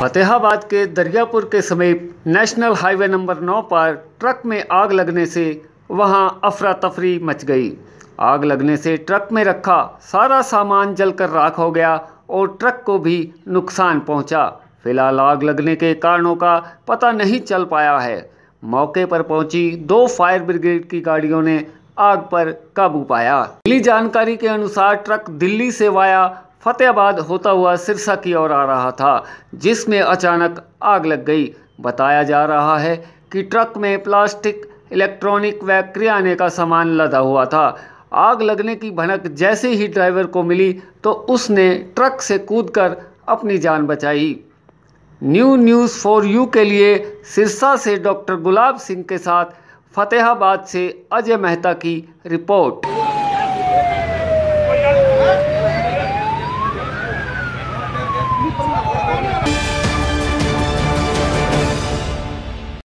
फतेहाबाद के दरियापुर के समीप नेशनल हाईवे नंबर 9 पर ट्रक में आग लगने से वहां अफरा तफरी मच गई आग लगने से ट्रक में रखा सारा सामान जलकर राख हो गया और ट्रक को भी नुकसान पहुंचा फिलहाल आग लगने के कारणों का पता नहीं चल पाया है मौके पर पहुंची दो फायर ब्रिगेड की गाड़ियों ने आग पर काबू पाया मिली जानकारी के अनुसार ट्रक दिल्ली से वाया फतेहाबाद होता हुआ सिरसा की ओर आ रहा था जिसमें अचानक आग लग गई बताया जा रहा है कि ट्रक में प्लास्टिक इलेक्ट्रॉनिक व किराने का सामान लदा हुआ था आग लगने की भनक जैसे ही ड्राइवर को मिली तो उसने ट्रक से कूदकर अपनी जान बचाई न्यू न्यूज़ फॉर यू के लिए सिरसा से डॉक्टर गुलाब सिंह के साथ फतेहाबाद से अजय मेहता की रिपोर्ट